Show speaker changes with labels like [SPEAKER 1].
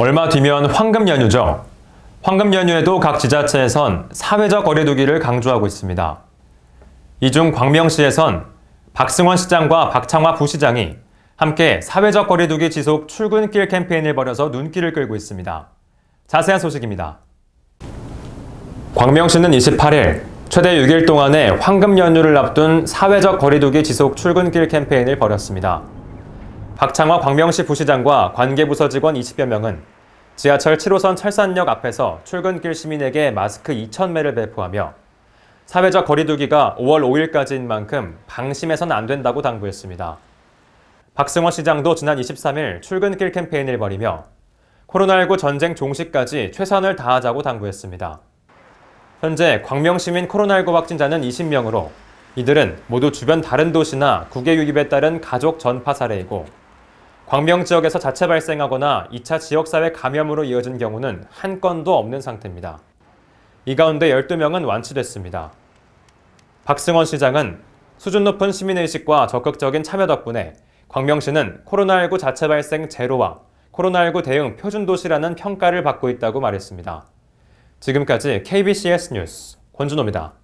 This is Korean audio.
[SPEAKER 1] 얼마 뒤면 황금 연휴죠. 황금 연휴에도 각 지자체에선 사회적 거리두기를 강조하고 있습니다. 이 중 광명시에선 박승원 시장과 박창화 부시장이 함께 사회적 거리두기 지속 출근길 캠페인을 벌여서 눈길을 끌고 있습니다. 자세한 소식입니다. 광명시는 28일 최대 6일 동안의 황금 연휴를 앞둔 사회적 거리두기 지속 출근길 캠페인을 벌였습니다. 박창화 광명시 부시장과 관계부서 직원 20여 명은 지하철 7호선 철산역 앞에서 출근길 시민에게 마스크 2,000매를 배포하며 사회적 거리두기가 5월 5일까지인 만큼 방심해선안 된다고 당부했습니다. 박승원 시장도 지난 23일 출근길 캠페인을 벌이며 코로나19 전쟁 종식까지 최선을 다하자고 당부했습니다. 현재 광명시민 코로나19 확진자는 20명으로 이들은 모두 주변 다른 도시나 국외 유입에 따른 가족 전파 사례이고 광명 지역에서 자체 발생하거나 2차 지역사회 감염으로 이어진 경우는 한 건도 없는 상태입니다. 이 가운데 12명은 완치됐습니다. 박승원 시장은 수준 높은 시민의식과 적극적인 참여 덕분에 광명시는 코로나19 자체 발생 제로와 코로나19 대응 표준도시라는 평가를 받고 있다고 말했습니다. 지금까지 KBCS 뉴스 권준호입니다.